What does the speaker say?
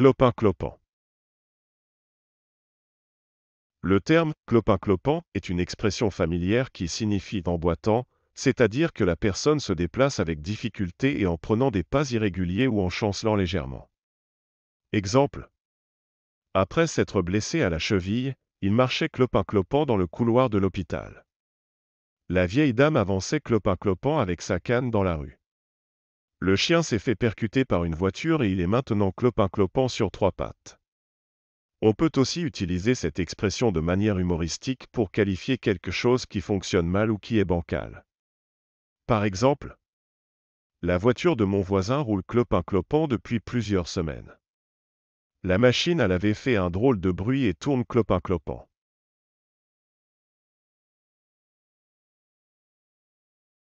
Clopin-clopant Le terme clopin-clopant est une expression familière qui signifie emboîtant, c'est-à-dire que la personne se déplace avec difficulté et en prenant des pas irréguliers ou en chancelant légèrement. Exemple Après s'être blessé à la cheville, il marchait clopin-clopant dans le couloir de l'hôpital. La vieille dame avançait clopin-clopant avec sa canne dans la rue. Le chien s'est fait percuter par une voiture et il est maintenant clopin-clopant sur trois pattes. On peut aussi utiliser cette expression de manière humoristique pour qualifier quelque chose qui fonctionne mal ou qui est bancal. Par exemple, la voiture de mon voisin roule clopin-clopant depuis plusieurs semaines. La machine a laver fait un drôle de bruit et tourne clopin-clopant.